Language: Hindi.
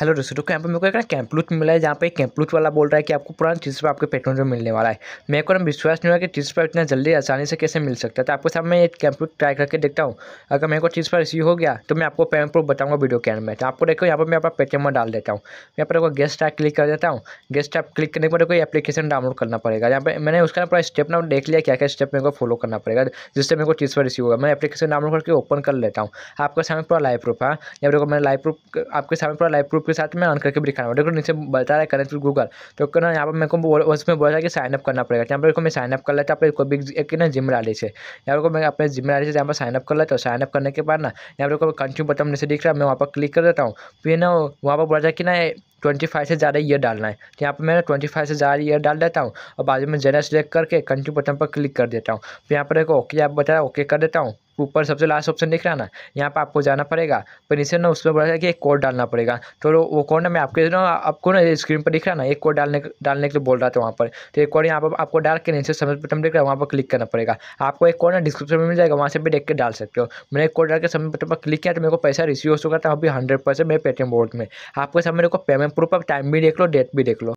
हेलो दोस्तों तो कैंप मेरे को एक कैंप लूट मिला है जहाँ पे कैंप वाला बोल रहा है कि आपको पुराना तीस रुपये आपके पेट्रोल में मिलने वाला है मेरे को ना विश्वास नहीं हुआ कि तीस रुपये इतना जल्दी आसानी से कैसे मिल सकता है तो आपके साथ मैं एक कैंप ट्राई करके देखता हूँ अगर मेरे को तीस रुपये रिसीव हो गया तो मैं आपको पेमेंट प्रूफ बताऊँगा वीडियो के एंड में तो आपको देखो यहाँ पर मैं अपना पेटीएम में डाल देता हूँ यहाँ पर देखो गेस्ट ऐप क्लिक कर देता हूँ गेस्ट ऐप क्लिक करने पर देखो एप्लीकेशन डाउनलोड करना पड़ेगा यहाँ पर मैंने उसका पूरा स्टेप ना देख लिया क्या क्या स्टेप मेरे को फॉलो करना पड़ेगा जिससे मेरे को तीस रुपये रिसीव होगा मैं एप्लीकेशन डाउनलोड करके ओपन कर लेता हूँ आपके सामने पूरा लाइव प्रूफ है यहाँ पर मैं मैंने लाइव प्रूफ आपके सामने पूरा लाइव प्रूफ के साथ में ऑन करके भी दिखाना देखो नीचे बता रहा है कनेक्ट गूगल तो ना यहाँ पर मेरे को उसमें बोला कि साइनअप करना पड़ेगा यहाँ पर मैं साइनअप कर लेता अपने कोई भी एक ना जिम ला से यहाँ पर मैं अपने जिम ला से यहाँ पर साइनअप कर लेता हूँ साइनअप करने के बाद ना यहाँ पर कंट्यू बटन नीचे दिख रहा है मैं वहाँ पर क्लिक कर देता हूँ फिर ना वहाँ पर बोला था कि ना ट्वेंटी फाइव से ज़्यादा ईयर डालना है तो यहाँ पर मैं ट्वेंटी फाइव से ज़्यादा ईयर डाल देता हूँ और बाद में जेनर सेलेक्ट करके कंट्यू बटन पर क्लिक कर देता हूँ फिर यहाँ पर देखो ओके आप बता ओके कर देता हूँ ऊपर सबसे लास्ट ऑप्शन दिख रहा है ना यहाँ पर आपको जाना पड़ेगा पर इसे ना उसमें बोला कि एक कोड डालना पड़ेगा तो वो कोड ना मैं आपके ना आपको ना स्क्रीन पर दिख रहा ना एक कोड डालने डालने के लिए बोल रहा था वहाँ पर तो एक कोड यहाँ पर आपको डाल के नीचे सबमिट बटन दिख रहा है वहाँ पर क्लिक करना पड़ेगा आपको एक कोड ना डिस्क्रिप्शन में मिल जाएगा वहाँ से भी देख के डाल सकते हो मैंने एक कोड डाल के समय बटन पर क्लिक किया तो मेरे को पैसा रिसीव हो चुका था अभी हंड्रेड परसेंट मेरे पेटीएम वोट में आपके सामने को पेमेंट प्रूफ आप टाइम भी देख लो डेट भी देख लो